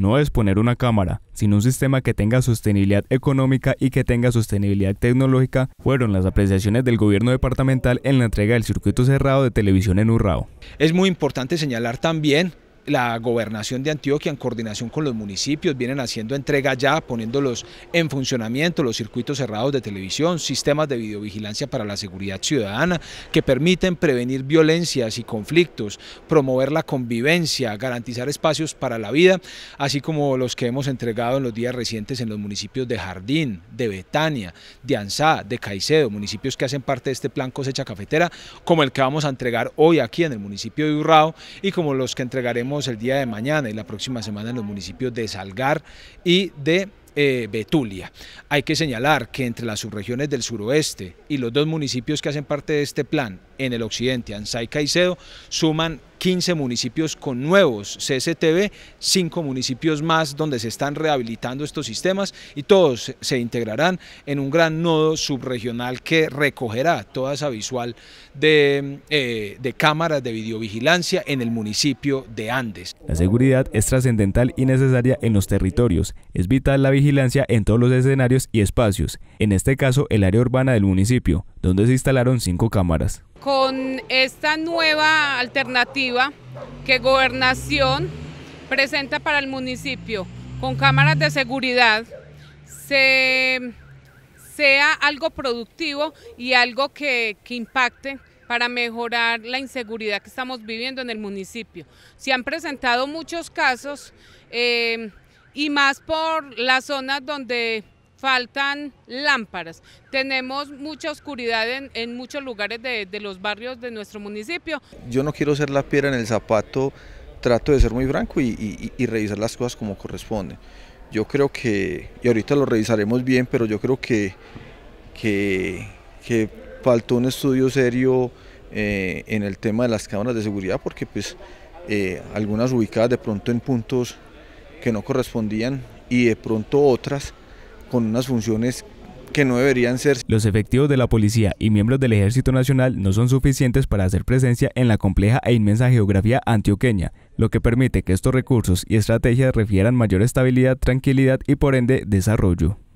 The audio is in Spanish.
no es poner una cámara, sino un sistema que tenga sostenibilidad económica y que tenga sostenibilidad tecnológica, fueron las apreciaciones del gobierno departamental en la entrega del circuito cerrado de televisión en Urrao. Es muy importante señalar también la gobernación de Antioquia en coordinación con los municipios vienen haciendo entrega ya, poniéndolos en funcionamiento, los circuitos cerrados de televisión, sistemas de videovigilancia para la seguridad ciudadana que permiten prevenir violencias y conflictos, promover la convivencia, garantizar espacios para la vida, así como los que hemos entregado en los días recientes en los municipios de Jardín, de Betania, de Anzá, de Caicedo, municipios que hacen parte de este plan cosecha cafetera, como el que vamos a entregar hoy aquí en el municipio de Urrao y como los que entregaremos el día de mañana y la próxima semana en los municipios de Salgar y de eh, Betulia. Hay que señalar que entre las subregiones del suroeste y los dos municipios que hacen parte de este plan, en el occidente, Anzai y Caicedo, suman 15 municipios con nuevos CSTV, 5 municipios más donde se están rehabilitando estos sistemas y todos se integrarán en un gran nodo subregional que recogerá toda esa visual de, eh, de cámaras de videovigilancia en el municipio de Andes. La seguridad es trascendental y necesaria en los territorios. Es vital la vigilancia en todos los escenarios y espacios, en este caso el área urbana del municipio, donde se instalaron cinco cámaras. Con esta nueva alternativa que Gobernación presenta para el municipio, con cámaras de seguridad, sea algo productivo y algo que, impacte para mejorar la inseguridad que estamos viviendo en el municipio. Se han presentado muchos casos eh, y más por las zonas donde faltan lámparas, tenemos mucha oscuridad en, muchos lugares de, los barrios de nuestro municipio. Yo no quiero ser la piedra en el zapato, trato de ser muy franco y, revisar las cosas como corresponde. Yo creo que, y ahorita lo revisaremos bien, pero yo creo que, que, faltó un estudio serio eh, en el tema de las cámaras de seguridad, porque pues eh, algunas ubicadas de pronto en puntos que no correspondían y de pronto otras con unas funciones que no deberían ser. Los efectivos de la policía y miembros del Ejército Nacional no son suficientes para hacer presencia en la compleja e inmensa geografía antioqueña, lo que permite que estos recursos y estrategias refieran mayor estabilidad, tranquilidad y por ende desarrollo.